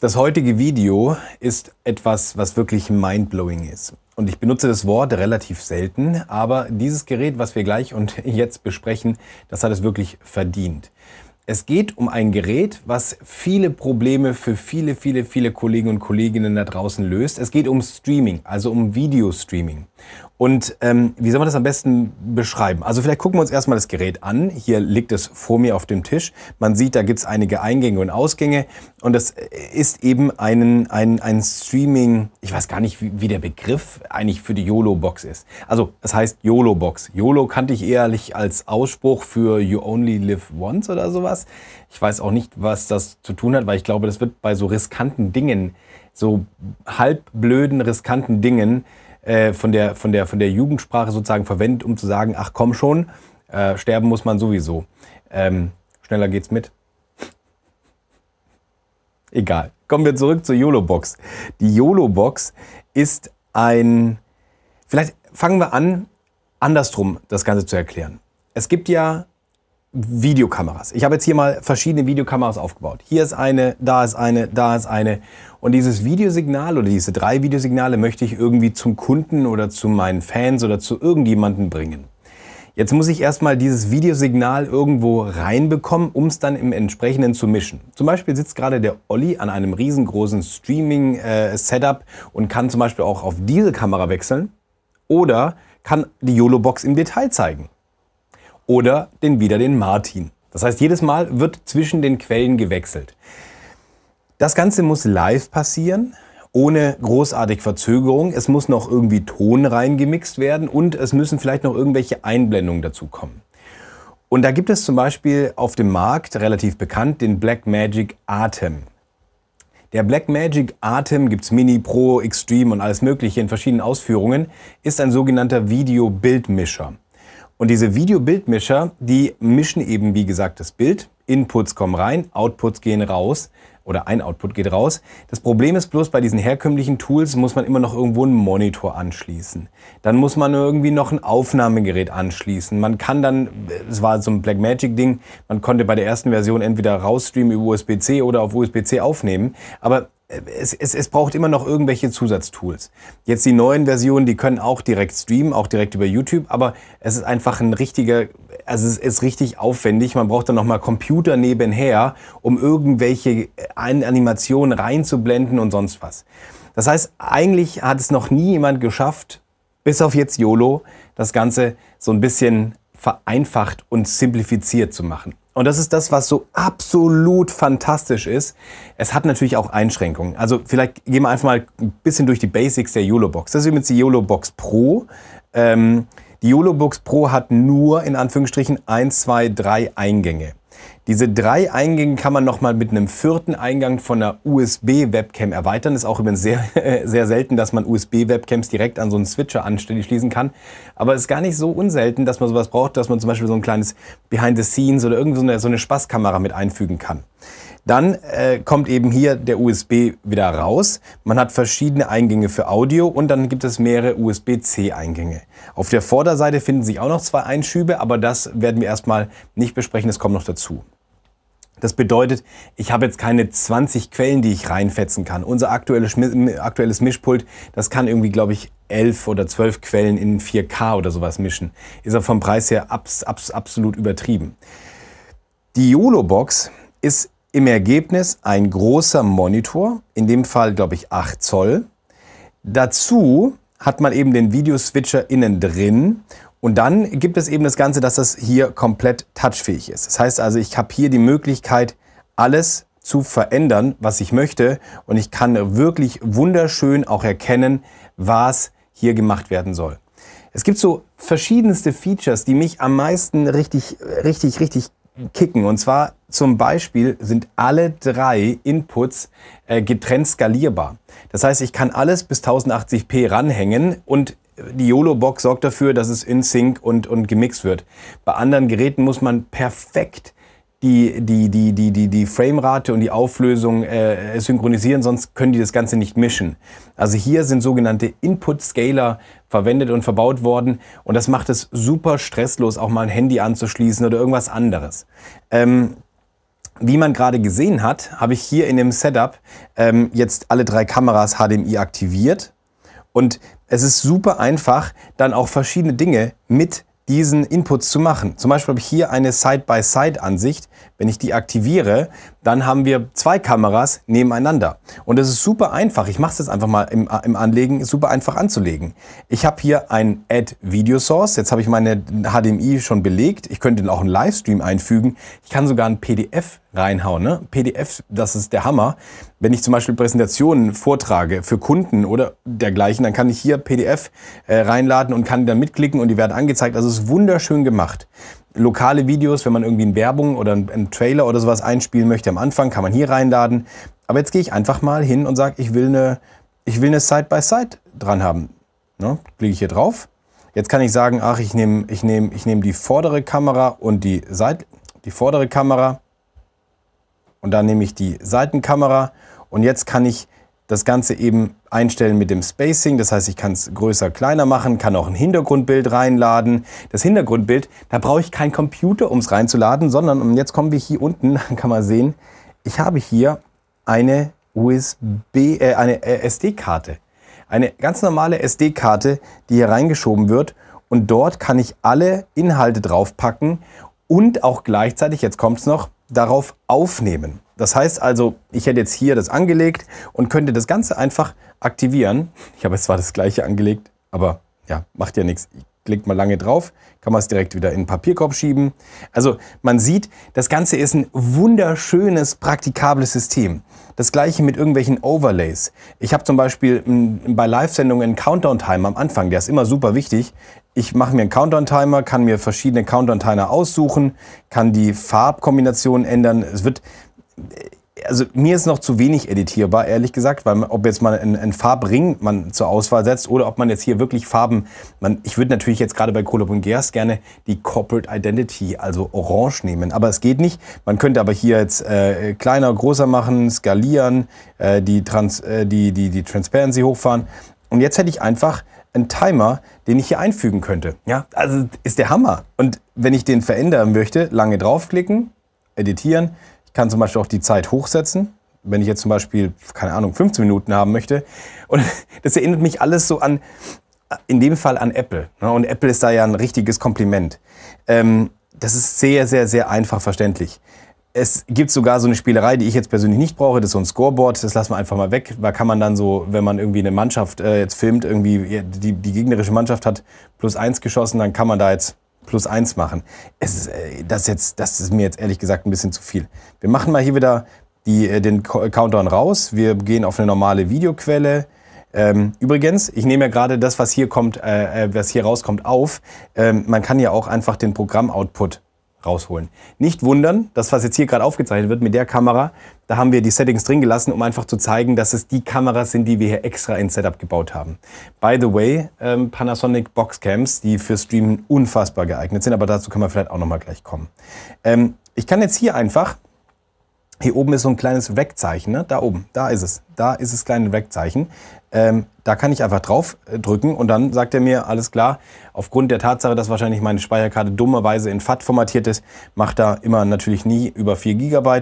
Das heutige Video ist etwas, was wirklich mindblowing ist. Und ich benutze das Wort relativ selten, aber dieses Gerät, was wir gleich und jetzt besprechen, das hat es wirklich verdient. Es geht um ein Gerät, was viele Probleme für viele, viele, viele Kollegen und Kolleginnen da draußen löst. Es geht um Streaming, also um Videostreaming. Und ähm, wie soll man das am besten beschreiben? Also vielleicht gucken wir uns erstmal das Gerät an. Hier liegt es vor mir auf dem Tisch. Man sieht, da gibt es einige Eingänge und Ausgänge. Und das äh, ist eben ein, ein, ein Streaming, ich weiß gar nicht, wie, wie der Begriff eigentlich für die YOLO-Box ist. Also es heißt YOLO-Box. YOLO kannte ich ehrlich als Ausspruch für You Only Live Once oder sowas. Ich weiß auch nicht, was das zu tun hat, weil ich glaube, das wird bei so riskanten Dingen, so halbblöden, riskanten Dingen, äh, von, der, von, der, von der Jugendsprache sozusagen verwendet, um zu sagen, ach komm schon, äh, sterben muss man sowieso. Ähm, schneller geht's mit. Egal. Kommen wir zurück zur YOLO-Box. Die YOLO-Box ist ein... Vielleicht fangen wir an, andersrum das Ganze zu erklären. Es gibt ja Videokameras. Ich habe jetzt hier mal verschiedene Videokameras aufgebaut. Hier ist eine, da ist eine, da ist eine. Und dieses Videosignal oder diese drei Videosignale möchte ich irgendwie zum Kunden oder zu meinen Fans oder zu irgendjemanden bringen. Jetzt muss ich erstmal dieses Videosignal irgendwo reinbekommen, um es dann im entsprechenden zu mischen. Zum Beispiel sitzt gerade der Olli an einem riesengroßen Streaming-Setup äh, und kann zum Beispiel auch auf diese Kamera wechseln oder kann die YOLO-Box im Detail zeigen oder den, wieder den Martin. Das heißt, jedes Mal wird zwischen den Quellen gewechselt. Das Ganze muss live passieren, ohne großartig Verzögerung. Es muss noch irgendwie Ton reingemixt werden und es müssen vielleicht noch irgendwelche Einblendungen dazu kommen. Und da gibt es zum Beispiel auf dem Markt relativ bekannt den Blackmagic Atem. Der Blackmagic Atem gibt's Mini, Pro, Extreme und alles Mögliche in verschiedenen Ausführungen, ist ein sogenannter Video-Bildmischer. Und diese Videobildmischer, die mischen eben, wie gesagt, das Bild. Inputs kommen rein, Outputs gehen raus oder ein Output geht raus. Das Problem ist bloß, bei diesen herkömmlichen Tools muss man immer noch irgendwo einen Monitor anschließen. Dann muss man irgendwie noch ein Aufnahmegerät anschließen. Man kann dann, es war so ein Blackmagic-Ding, man konnte bei der ersten Version entweder rausstreamen über USB-C oder auf USB-C aufnehmen. Aber es, es, es braucht immer noch irgendwelche Zusatztools. Jetzt die neuen Versionen, die können auch direkt streamen, auch direkt über YouTube, aber es ist einfach ein richtiger, also es ist richtig aufwendig. Man braucht dann nochmal Computer nebenher, um irgendwelche äh, Animationen reinzublenden und sonst was. Das heißt, eigentlich hat es noch nie jemand geschafft, bis auf jetzt YOLO, das Ganze so ein bisschen vereinfacht und simplifiziert zu machen. Und das ist das, was so absolut fantastisch ist. Es hat natürlich auch Einschränkungen. Also vielleicht gehen wir einfach mal ein bisschen durch die Basics der YOLO-Box. Das ist übrigens die YOLO-Box Pro. Ähm, die YOLO-Box Pro hat nur in Anführungsstrichen 1, 2, 3 Eingänge. Diese drei Eingänge kann man nochmal mit einem vierten Eingang von einer USB-Webcam erweitern. Ist auch übrigens sehr, sehr selten, dass man USB-Webcams direkt an so einen Switcher anständig schließen kann. Aber es ist gar nicht so unselten, dass man sowas braucht, dass man zum Beispiel so ein kleines Behind-the-Scenes oder irgendwie so eine, so eine Spaßkamera mit einfügen kann. Dann äh, kommt eben hier der USB wieder raus. Man hat verschiedene Eingänge für Audio und dann gibt es mehrere USB-C-Eingänge. Auf der Vorderseite finden sich auch noch zwei Einschübe, aber das werden wir erstmal nicht besprechen, das kommt noch dazu. Das bedeutet, ich habe jetzt keine 20 Quellen, die ich reinfetzen kann. Unser aktuelles, Mischpult, das kann irgendwie, glaube ich, 11 oder 12 Quellen in 4K oder sowas mischen. Ist aber vom Preis her abs, abs, absolut übertrieben. Die YOLO-Box ist im Ergebnis ein großer Monitor, in dem Fall glaube ich 8 Zoll. Dazu hat man eben den Videoswitcher innen drin und dann gibt es eben das Ganze, dass das hier komplett touchfähig ist. Das heißt also, ich habe hier die Möglichkeit, alles zu verändern, was ich möchte. Und ich kann wirklich wunderschön auch erkennen, was hier gemacht werden soll. Es gibt so verschiedenste Features, die mich am meisten richtig, richtig, richtig kicken. Und zwar zum Beispiel sind alle drei Inputs äh, getrennt skalierbar. Das heißt, ich kann alles bis 1080p ranhängen und die YOLO-Box sorgt dafür, dass es in Sync und, und gemixt wird. Bei anderen Geräten muss man perfekt die, die, die, die, die, die Framerate und die Auflösung äh, synchronisieren, sonst können die das Ganze nicht mischen. Also hier sind sogenannte Input-Scaler verwendet und verbaut worden und das macht es super stresslos, auch mal ein Handy anzuschließen oder irgendwas anderes. Ähm, wie man gerade gesehen hat, habe ich hier in dem Setup ähm, jetzt alle drei Kameras HDMI aktiviert und es ist super einfach, dann auch verschiedene Dinge mit diesen Inputs zu machen. Zum Beispiel habe ich hier eine Side-by-Side-Ansicht. Wenn ich die aktiviere, dann haben wir zwei Kameras nebeneinander. Und es ist super einfach. Ich mache es jetzt einfach mal im, äh, im Anlegen, super einfach anzulegen. Ich habe hier ein Add Video Source. Jetzt habe ich meine HDMI schon belegt. Ich könnte auch einen Livestream einfügen. Ich kann sogar ein PDF reinhauen. Ne? PDF, das ist der Hammer. Wenn ich zum Beispiel Präsentationen vortrage für Kunden oder dergleichen, dann kann ich hier PDF äh, reinladen und kann dann mitklicken und die werden angezeigt. Also es ist wunderschön gemacht lokale Videos, wenn man irgendwie eine Werbung oder einen Trailer oder sowas einspielen möchte am Anfang, kann man hier reinladen. Aber jetzt gehe ich einfach mal hin und sage, ich will eine, ich will eine Side-by-Side dran haben. Ne? Klicke ich hier drauf. Jetzt kann ich sagen, ach, ich nehme ich nehm, ich nehm die vordere Kamera und die, Seit die vordere Kamera und dann nehme ich die Seitenkamera und jetzt kann ich das Ganze eben einstellen mit dem Spacing. Das heißt, ich kann es größer, kleiner machen, kann auch ein Hintergrundbild reinladen. Das Hintergrundbild, da brauche ich keinen Computer, um es reinzuladen, sondern, und jetzt kommen wir hier unten, kann man sehen, ich habe hier eine USB, äh, eine äh, SD-Karte. Eine ganz normale SD-Karte, die hier reingeschoben wird. Und dort kann ich alle Inhalte draufpacken und auch gleichzeitig, jetzt kommt es noch, darauf aufnehmen. Das heißt also, ich hätte jetzt hier das angelegt und könnte das Ganze einfach aktivieren. Ich habe jetzt zwar das gleiche angelegt, aber ja, macht ja nichts. Ich klickt mal lange drauf, kann man es direkt wieder in den Papierkorb schieben. Also man sieht, das Ganze ist ein wunderschönes, praktikables System. Das gleiche mit irgendwelchen Overlays. Ich habe zum Beispiel bei Live-Sendungen einen Countdown-Timer am Anfang, der ist immer super wichtig. Ich mache mir einen Countdown-Timer, kann mir verschiedene Countdown-Timer aussuchen, kann die Farbkombination ändern. Es wird also mir ist noch zu wenig editierbar, ehrlich gesagt, weil ob jetzt mal ein, ein Farbring man zur Auswahl setzt oder ob man jetzt hier wirklich Farben, man, ich würde natürlich jetzt gerade bei und Gers gerne die Corporate Identity, also Orange nehmen, aber es geht nicht. Man könnte aber hier jetzt äh, kleiner, größer machen, skalieren, äh, die, Trans, äh, die, die, die Transparency hochfahren. Und jetzt hätte ich einfach einen Timer, den ich hier einfügen könnte. Ja, also ist der Hammer. Und wenn ich den verändern möchte, lange draufklicken, editieren, kann zum Beispiel auch die Zeit hochsetzen. Wenn ich jetzt zum Beispiel, keine Ahnung, 15 Minuten haben möchte. Und das erinnert mich alles so an, in dem Fall an Apple. Ne? Und Apple ist da ja ein richtiges Kompliment. Ähm, das ist sehr, sehr, sehr einfach verständlich. Es gibt sogar so eine Spielerei, die ich jetzt persönlich nicht brauche. Das ist so ein Scoreboard, das lassen wir einfach mal weg. Da kann man dann so, wenn man irgendwie eine Mannschaft äh, jetzt filmt, irgendwie die, die gegnerische Mannschaft hat plus eins geschossen, dann kann man da jetzt plus eins machen. Es ist, äh, das, jetzt, das ist mir jetzt ehrlich gesagt ein bisschen zu viel. Wir machen mal hier wieder die, äh, den Countdown raus. Wir gehen auf eine normale Videoquelle. Ähm, übrigens, ich nehme ja gerade das, was hier kommt, äh, was hier rauskommt, auf. Ähm, man kann ja auch einfach den Programm-Output rausholen. Nicht wundern, das, was jetzt hier gerade aufgezeichnet wird mit der Kamera, da haben wir die Settings drin gelassen, um einfach zu zeigen, dass es die Kameras sind, die wir hier extra ins Setup gebaut haben. By the way, ähm, Panasonic Boxcams, die für Streamen unfassbar geeignet sind, aber dazu können wir vielleicht auch nochmal gleich kommen. Ähm, ich kann jetzt hier einfach, hier oben ist so ein kleines Wegzeichen, ne? da oben, da ist es da ist das kleine Wegzeichen. Ähm, da kann ich einfach drauf äh, drücken und dann sagt er mir, alles klar, aufgrund der Tatsache, dass wahrscheinlich meine Speicherkarte dummerweise in FAT formatiert ist, macht da immer natürlich nie über 4 GB,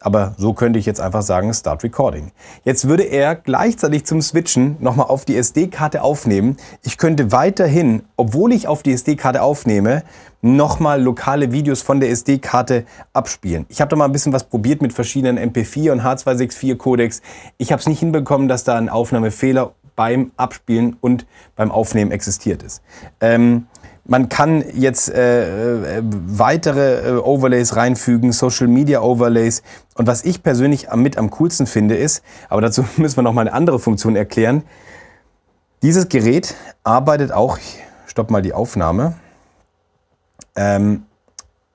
aber so könnte ich jetzt einfach sagen, Start Recording. Jetzt würde er gleichzeitig zum Switchen nochmal auf die SD-Karte aufnehmen. Ich könnte weiterhin, obwohl ich auf die SD-Karte aufnehme, nochmal lokale Videos von der SD-Karte abspielen. Ich habe da mal ein bisschen was probiert mit verschiedenen MP4 und H264 Codecs. Ich habe habe es nicht hinbekommen, dass da ein Aufnahmefehler beim Abspielen und beim Aufnehmen existiert ist. Ähm, man kann jetzt äh, äh, weitere äh, Overlays reinfügen, Social Media Overlays. Und was ich persönlich am, mit am coolsten finde, ist, aber dazu müssen wir noch mal eine andere Funktion erklären. Dieses Gerät arbeitet auch, ich stopp mal die Aufnahme. Ähm,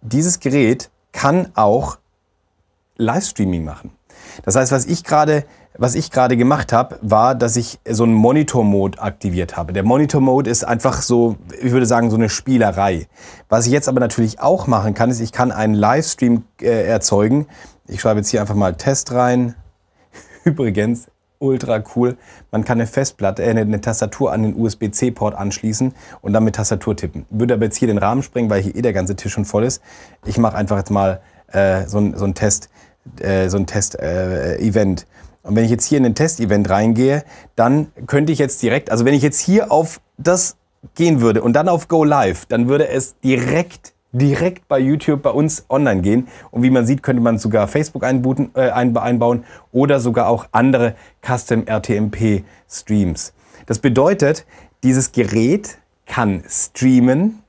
dieses Gerät kann auch Livestreaming machen. Das heißt, was ich gerade was ich gerade gemacht habe, war, dass ich so einen Monitor-Mode aktiviert habe. Der Monitor-Mode ist einfach so, ich würde sagen, so eine Spielerei. Was ich jetzt aber natürlich auch machen kann, ist, ich kann einen Livestream äh, erzeugen. Ich schreibe jetzt hier einfach mal Test rein. Übrigens, ultra cool. Man kann eine Festplatte, äh, eine Tastatur an den USB-C-Port anschließen und dann mit Tastatur tippen. Würde aber jetzt hier den Rahmen sprengen, weil hier eh der ganze Tisch schon voll ist. Ich mache einfach jetzt mal äh, so, ein, so ein Test, äh, so äh, event und wenn ich jetzt hier in ein Test-Event reingehe, dann könnte ich jetzt direkt, also wenn ich jetzt hier auf das gehen würde und dann auf Go Live, dann würde es direkt direkt bei YouTube bei uns online gehen. Und wie man sieht, könnte man sogar Facebook einbuten, äh, einbauen oder sogar auch andere Custom RTMP Streams. Das bedeutet, dieses Gerät kann streamen,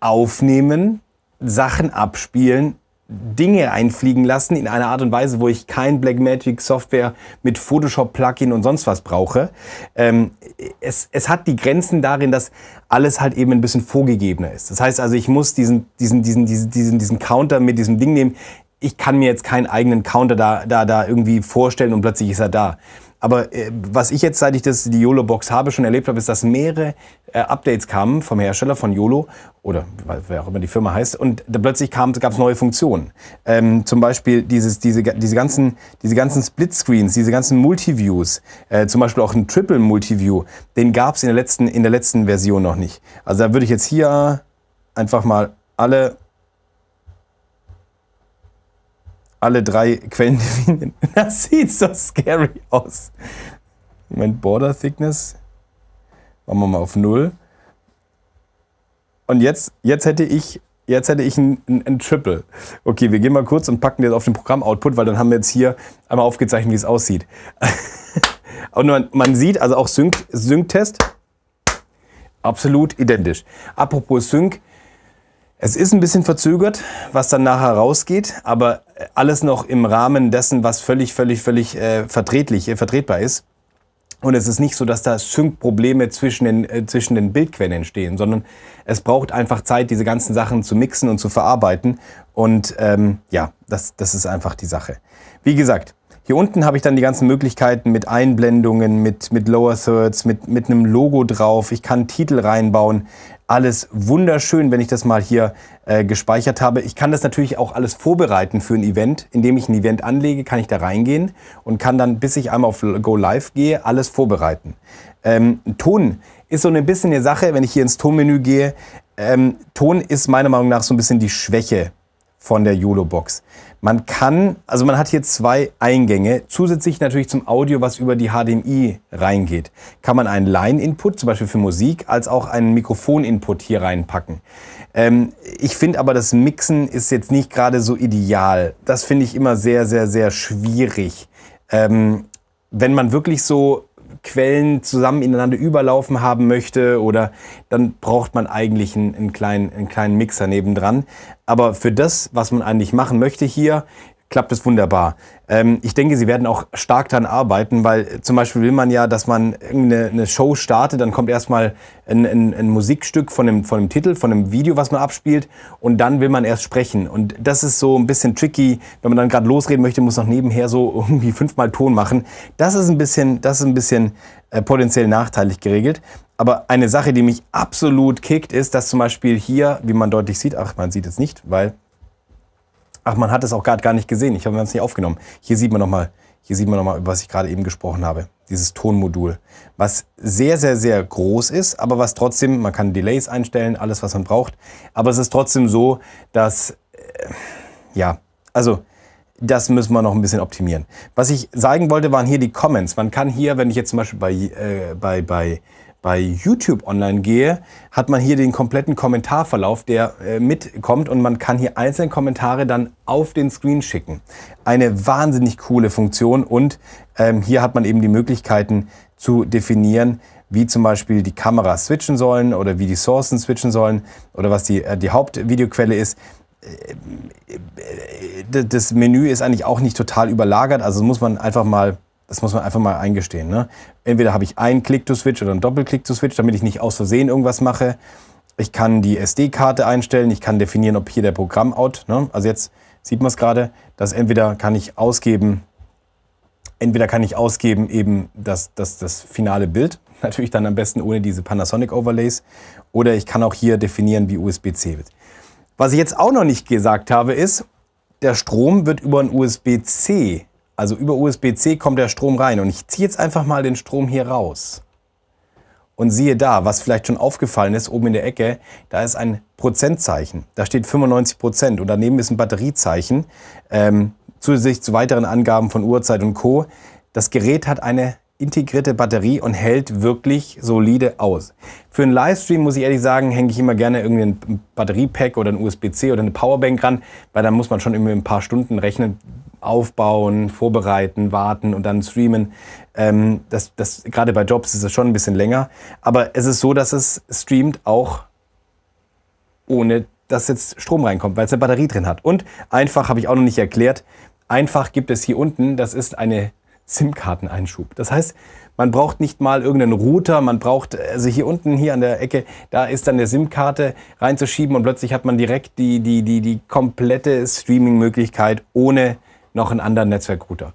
aufnehmen, Sachen abspielen Dinge einfliegen lassen in einer Art und Weise, wo ich kein Blackmagic Software mit Photoshop Plugin und sonst was brauche. Ähm, es, es hat die Grenzen darin, dass alles halt eben ein bisschen vorgegebener ist. Das heißt also, ich muss diesen, diesen, diesen, diesen, diesen, diesen Counter mit diesem Ding nehmen. Ich kann mir jetzt keinen eigenen Counter da, da, da irgendwie vorstellen und plötzlich ist er da. Aber äh, was ich jetzt, seit ich das, die YOLO-Box habe, schon erlebt habe, ist, dass mehrere äh, Updates kamen vom Hersteller von YOLO oder wer auch immer die Firma heißt. Und da plötzlich gab es neue Funktionen. Ähm, zum Beispiel dieses, diese, diese ganzen, diese ganzen Split-Screens, diese ganzen Multiviews, äh, zum Beispiel auch ein Triple-Multiview, den gab es in, der letzten, in der letzten Version noch nicht. Also da würde ich jetzt hier einfach mal alle alle drei Quellen definieren. Das sieht so scary aus. Moment, Border Thickness. Machen wir mal auf null. Und jetzt, jetzt hätte ich, jetzt hätte ich ein, ein, ein Triple. Okay, wir gehen mal kurz und packen jetzt auf den Programm-Output, weil dann haben wir jetzt hier einmal aufgezeichnet, wie es aussieht. und man, man, sieht, also auch Sync-Test, absolut identisch. Apropos Sync, es ist ein bisschen verzögert, was dann nachher rausgeht, aber äh, alles noch im Rahmen dessen, was völlig, völlig, völlig äh, vertretlich, äh, vertretbar ist. Und es ist nicht so, dass da Sync-Probleme zwischen den, äh, zwischen den Bildquellen entstehen, sondern es braucht einfach Zeit, diese ganzen Sachen zu mixen und zu verarbeiten. Und ähm, ja, das, das ist einfach die Sache. Wie gesagt, hier unten habe ich dann die ganzen Möglichkeiten mit Einblendungen, mit, mit Lower Thirds, mit, mit einem Logo drauf. Ich kann Titel reinbauen alles wunderschön, wenn ich das mal hier äh, gespeichert habe. Ich kann das natürlich auch alles vorbereiten für ein Event. Indem ich ein Event anlege, kann ich da reingehen und kann dann, bis ich einmal auf Go Live gehe, alles vorbereiten. Ähm, Ton ist so ein bisschen eine Sache, wenn ich hier ins Tonmenü gehe. Ähm, Ton ist meiner Meinung nach so ein bisschen die Schwäche von der YOLO-Box. Man kann, also man hat hier zwei Eingänge, zusätzlich natürlich zum Audio, was über die HDMI reingeht. Kann man einen Line-Input, zum Beispiel für Musik, als auch einen Mikrofon-Input hier reinpacken. Ähm, ich finde aber, das Mixen ist jetzt nicht gerade so ideal. Das finde ich immer sehr, sehr, sehr schwierig. Ähm, wenn man wirklich so Quellen zusammen ineinander überlaufen haben möchte oder dann braucht man eigentlich einen, einen, kleinen, einen kleinen Mixer nebendran. Aber für das, was man eigentlich machen möchte hier, klappt es wunderbar. Ähm, ich denke, sie werden auch stark daran arbeiten, weil zum Beispiel will man ja, dass man eine, eine Show startet, dann kommt erstmal ein, ein, ein Musikstück von dem, von dem Titel, von dem Video, was man abspielt und dann will man erst sprechen. Und das ist so ein bisschen tricky, wenn man dann gerade losreden möchte, muss noch nebenher so irgendwie fünfmal Ton machen. Das ist ein bisschen, das ist ein bisschen äh, potenziell nachteilig geregelt. Aber eine Sache, die mich absolut kickt, ist, dass zum Beispiel hier, wie man deutlich sieht, ach, man sieht es nicht, weil Ach, man hat es auch gerade gar nicht gesehen. Ich habe es nicht aufgenommen. Hier sieht man nochmal, hier sieht man nochmal, über was ich gerade eben gesprochen habe. Dieses Tonmodul, was sehr, sehr, sehr groß ist, aber was trotzdem, man kann Delays einstellen, alles, was man braucht. Aber es ist trotzdem so, dass, äh, ja, also, das müssen wir noch ein bisschen optimieren. Was ich sagen wollte, waren hier die Comments. Man kann hier, wenn ich jetzt zum Beispiel bei, äh, bei, bei bei YouTube online gehe, hat man hier den kompletten Kommentarverlauf, der äh, mitkommt und man kann hier einzelne Kommentare dann auf den Screen schicken. Eine wahnsinnig coole Funktion und ähm, hier hat man eben die Möglichkeiten zu definieren, wie zum Beispiel die Kamera switchen sollen oder wie die Sourcen switchen sollen oder was die, äh, die Hauptvideoquelle ist äh, äh, äh, das Menü ist eigentlich auch nicht total überlagert, also muss man einfach mal das muss man einfach mal eingestehen. Ne? Entweder habe ich einen Click to Switch oder einen Doppelklick to Switch, damit ich nicht aus Versehen irgendwas mache. Ich kann die SD-Karte einstellen, ich kann definieren, ob hier der Programm-Out, ne? also jetzt sieht man es gerade, dass entweder kann ich ausgeben, entweder kann ich ausgeben eben das, das, das finale Bild, natürlich dann am besten ohne diese Panasonic-Overlays, oder ich kann auch hier definieren, wie USB-C wird. Was ich jetzt auch noch nicht gesagt habe, ist, der Strom wird über ein USB-C also über USB-C kommt der Strom rein und ich ziehe jetzt einfach mal den Strom hier raus. Und siehe da, was vielleicht schon aufgefallen ist, oben in der Ecke, da ist ein Prozentzeichen. Da steht 95 Prozent und daneben ist ein Batteriezeichen. Ähm, zusätzlich zu weiteren Angaben von Uhrzeit und Co. Das Gerät hat eine integrierte Batterie und hält wirklich solide aus. Für einen Livestream muss ich ehrlich sagen, hänge ich immer gerne irgendein Batteriepack oder ein USB-C oder eine Powerbank ran, weil dann muss man schon irgendwie ein paar Stunden rechnen, aufbauen, vorbereiten, warten und dann streamen. Ähm, das, das, gerade bei Jobs ist es schon ein bisschen länger. Aber es ist so, dass es streamt auch ohne, dass jetzt Strom reinkommt, weil es eine Batterie drin hat. Und einfach habe ich auch noch nicht erklärt. Einfach gibt es hier unten, das ist eine SIM-Karteneinschub. Das heißt, man braucht nicht mal irgendeinen Router, man braucht, also hier unten, hier an der Ecke, da ist dann eine SIM-Karte reinzuschieben und plötzlich hat man direkt die, die, die, die komplette Streaming-Möglichkeit ohne noch einen anderen Netzwerkrouter.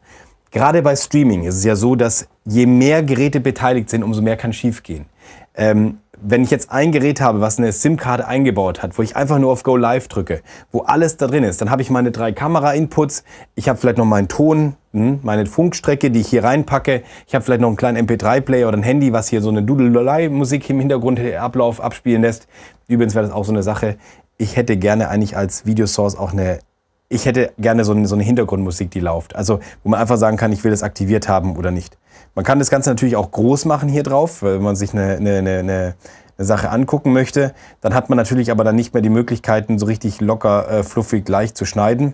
Gerade bei Streaming ist es ja so, dass je mehr Geräte beteiligt sind, umso mehr kann schiefgehen. Ähm, wenn ich jetzt ein Gerät habe, was eine SIM-Karte eingebaut hat, wo ich einfach nur auf Go Live drücke, wo alles da drin ist, dann habe ich meine drei Kamera-Inputs, ich habe vielleicht noch meinen Ton, hm, meine Funkstrecke, die ich hier reinpacke, ich habe vielleicht noch einen kleinen MP3-Player oder ein Handy, was hier so eine Doodle-Musik im Hintergrund äh, Ablauf abspielen lässt. Übrigens wäre das auch so eine Sache, ich hätte gerne eigentlich als Videosource auch eine ich hätte gerne so eine, so eine Hintergrundmusik, die läuft. Also, wo man einfach sagen kann, ich will das aktiviert haben oder nicht. Man kann das Ganze natürlich auch groß machen hier drauf, wenn man sich eine, eine, eine, eine Sache angucken möchte. Dann hat man natürlich aber dann nicht mehr die Möglichkeiten, so richtig locker, äh, fluffig, leicht zu schneiden.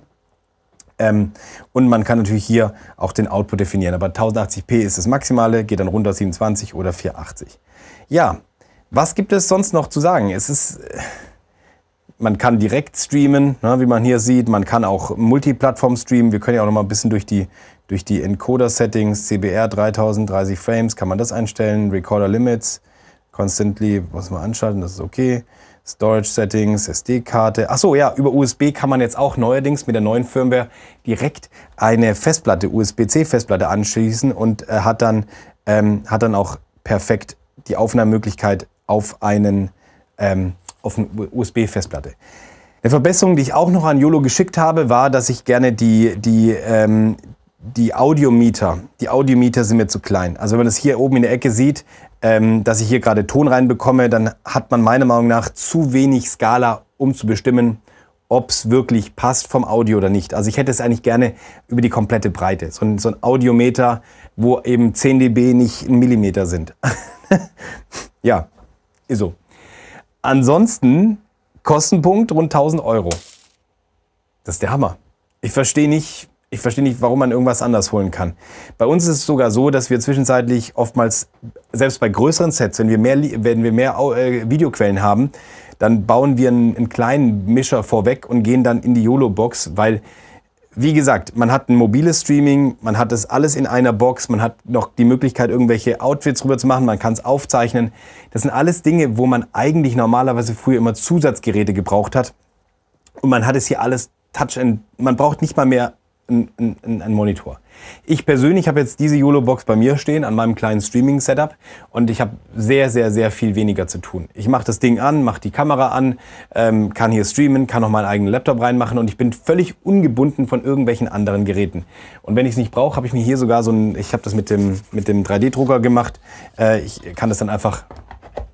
Ähm, und man kann natürlich hier auch den Output definieren. Aber 1080p ist das Maximale, geht dann runter 27 oder 480. Ja, was gibt es sonst noch zu sagen? Es ist... Äh man kann direkt streamen, ne, wie man hier sieht. Man kann auch Multiplattform streamen. Wir können ja auch noch mal ein bisschen durch die, durch die Encoder-Settings, CBR 3000, 30 Frames, kann man das einstellen. Recorder Limits, Constantly, was man anschalten, das ist okay. Storage Settings, SD-Karte. Achso, ja, über USB kann man jetzt auch neuerdings mit der neuen Firmware direkt eine Festplatte, USB-C-Festplatte anschließen und äh, hat, dann, ähm, hat dann auch perfekt die Aufnahmemöglichkeit auf einen ähm, auf eine USB-Festplatte. Eine Verbesserung, die ich auch noch an YOLO geschickt habe, war, dass ich gerne die, die, ähm, die Audiometer, die Audiometer sind mir zu klein. Also wenn man das hier oben in der Ecke sieht, ähm, dass ich hier gerade Ton reinbekomme, dann hat man meiner Meinung nach zu wenig Skala, um zu bestimmen, ob es wirklich passt vom Audio oder nicht. Also ich hätte es eigentlich gerne über die komplette Breite. So ein, so ein Audiometer, wo eben 10 dB nicht ein Millimeter sind. ja, ist so. Ansonsten Kostenpunkt rund 1000 Euro. Das ist der Hammer. Ich verstehe nicht, ich verstehe nicht, warum man irgendwas anders holen kann. Bei uns ist es sogar so, dass wir zwischenzeitlich oftmals, selbst bei größeren Sets, wenn wir mehr, wenn wir mehr äh, Videoquellen haben, dann bauen wir einen, einen kleinen Mischer vorweg und gehen dann in die YOLO-Box, weil wie gesagt, man hat ein mobiles Streaming, man hat das alles in einer Box, man hat noch die Möglichkeit, irgendwelche Outfits rüber zu machen, man kann es aufzeichnen. Das sind alles Dinge, wo man eigentlich normalerweise früher immer Zusatzgeräte gebraucht hat. Und man hat es hier alles Touch and, man braucht nicht mal mehr einen, einen, Monitor. Ich persönlich habe jetzt diese YOLO-Box bei mir stehen, an meinem kleinen Streaming-Setup und ich habe sehr, sehr, sehr viel weniger zu tun. Ich mache das Ding an, mache die Kamera an, ähm, kann hier streamen, kann noch meinen eigenen Laptop reinmachen und ich bin völlig ungebunden von irgendwelchen anderen Geräten. Und wenn ich es nicht brauche, habe ich mir hier sogar so ein, ich habe das mit dem, mit dem 3D-Drucker gemacht, äh, ich kann das dann einfach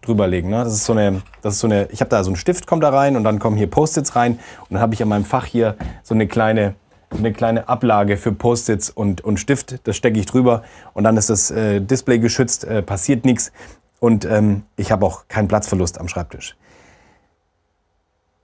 drüberlegen. Ne? Das ist so eine, das ist so eine, ich habe da so einen Stift kommt da rein und dann kommen hier Post-its rein und dann habe ich an meinem Fach hier so eine kleine eine kleine Ablage für Post-its und, und Stift. Das stecke ich drüber und dann ist das äh, Display geschützt, äh, passiert nichts und ähm, ich habe auch keinen Platzverlust am Schreibtisch.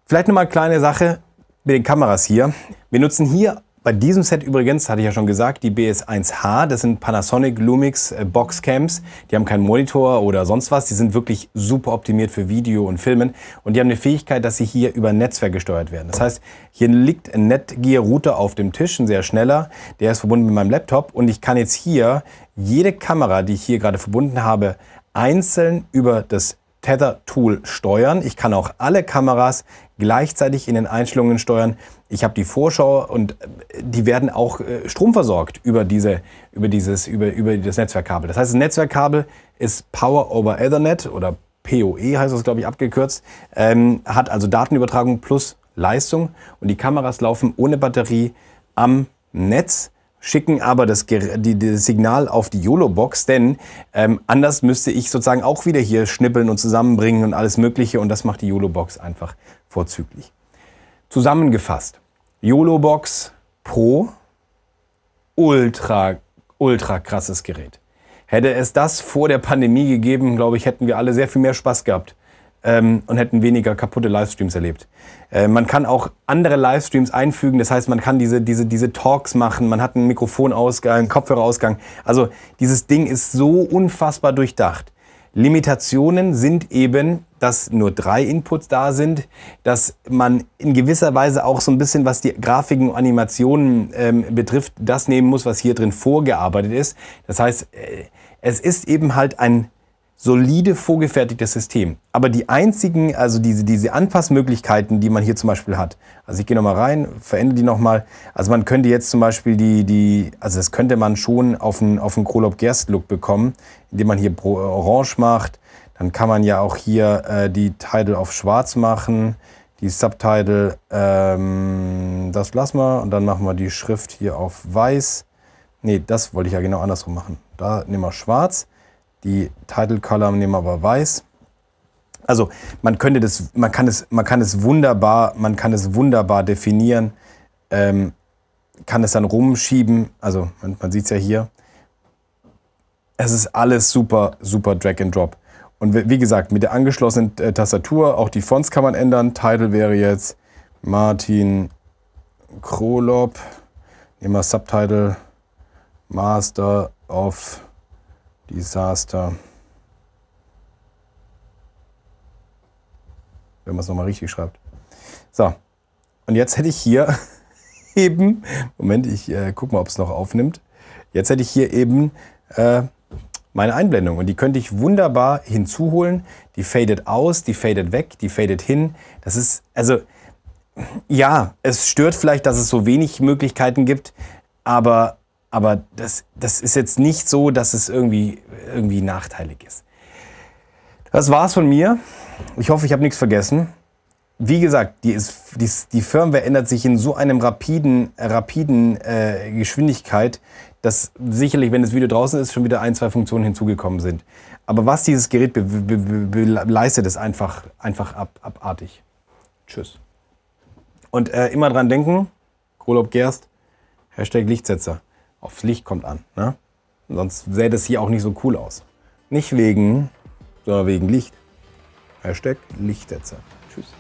Vielleicht nochmal eine kleine Sache mit den Kameras hier. Wir nutzen hier bei diesem Set übrigens, hatte ich ja schon gesagt, die BS1H, das sind Panasonic Lumix äh, Boxcams. Die haben keinen Monitor oder sonst was. Die sind wirklich super optimiert für Video und Filmen. Und die haben eine Fähigkeit, dass sie hier über Netzwerk gesteuert werden. Das heißt, hier liegt ein Netgear-Router auf dem Tisch, ein sehr schneller. Der ist verbunden mit meinem Laptop. Und ich kann jetzt hier jede Kamera, die ich hier gerade verbunden habe, einzeln über das Tether-Tool steuern. Ich kann auch alle Kameras gleichzeitig in den Einstellungen steuern. Ich habe die Vorschau und äh, die werden auch äh, stromversorgt über, diese, über, dieses, über, über das Netzwerkkabel. Das heißt, das Netzwerkkabel ist Power over Ethernet oder PoE heißt das, glaube ich, abgekürzt, ähm, hat also Datenübertragung plus Leistung und die Kameras laufen ohne Batterie am Netz schicken aber das, die, das, Signal auf die YOLO-Box, denn ähm, anders müsste ich sozusagen auch wieder hier schnippeln und zusammenbringen und alles Mögliche und das macht die YOLO-Box einfach vorzüglich. Zusammengefasst, YOLO-Box Pro, ultra, ultra krasses Gerät. Hätte es das vor der Pandemie gegeben, glaube ich, hätten wir alle sehr viel mehr Spaß gehabt ähm, und hätten weniger kaputte Livestreams erlebt. Äh, man kann auch andere Livestreams einfügen, das heißt, man kann diese, diese, diese Talks machen, man hat einen Mikrofonausgang, einen Kopfhörerausgang. Also dieses Ding ist so unfassbar durchdacht. Limitationen sind eben, dass nur drei Inputs da sind, dass man in gewisser Weise auch so ein bisschen, was die Grafiken und Animationen ähm, betrifft, das nehmen muss, was hier drin vorgearbeitet ist. Das heißt, äh, es ist eben halt ein solide vorgefertigtes System. Aber die einzigen, also diese, diese Anpassmöglichkeiten, die man hier zum Beispiel hat, also ich gehe nochmal rein, verändere die nochmal. Also man könnte jetzt zum Beispiel die, die also das könnte man schon auf einen, auf einen Krolop-Gerst-Look bekommen, indem man hier äh, orange macht. Dann kann man ja auch hier äh, die Title auf schwarz machen, die Subtitle, ähm, das lassen wir. Und dann machen wir die Schrift hier auf weiß. Nee, das wollte ich ja genau andersrum machen. Da nehmen wir schwarz. Die Title Column nehmen wir aber weiß. Also man könnte das, man kann es, man kann es wunderbar, man kann es wunderbar definieren, ähm, kann es dann rumschieben. Also man, man sieht es ja hier. Es ist alles super, super Drag and Drop. Und wie gesagt, mit der angeschlossenen äh, Tastatur, auch die Fonts kann man ändern. Title wäre jetzt Martin Krolop. Nehmen wir Subtitle Master of Desaster. Wenn man es nochmal richtig schreibt. So. Und jetzt hätte ich hier eben, Moment, ich äh, guck mal, ob es noch aufnimmt. Jetzt hätte ich hier eben äh, meine Einblendung und die könnte ich wunderbar hinzuholen. Die fadet aus, die fadet weg, die fadet hin. Das ist, also, ja, es stört vielleicht, dass es so wenig Möglichkeiten gibt, aber aber das, das ist jetzt nicht so, dass es irgendwie, irgendwie nachteilig ist. Das war's von mir. Ich hoffe, ich habe nichts vergessen. Wie gesagt, die, ist, die, die Firmware ändert sich in so einem rapiden, rapiden äh, Geschwindigkeit, dass sicherlich, wenn das Video draußen ist, schon wieder ein, zwei Funktionen hinzugekommen sind. Aber was dieses Gerät be be be leistet, ist einfach, einfach ab abartig. Tschüss. Und äh, immer dran denken, Kolob Gerst, Hashtag Lichtsetzer aufs Licht kommt an. Ne? Sonst sähe das hier auch nicht so cool aus. Nicht wegen, sondern wegen Licht. Hashtag Lichterzeit. Tschüss.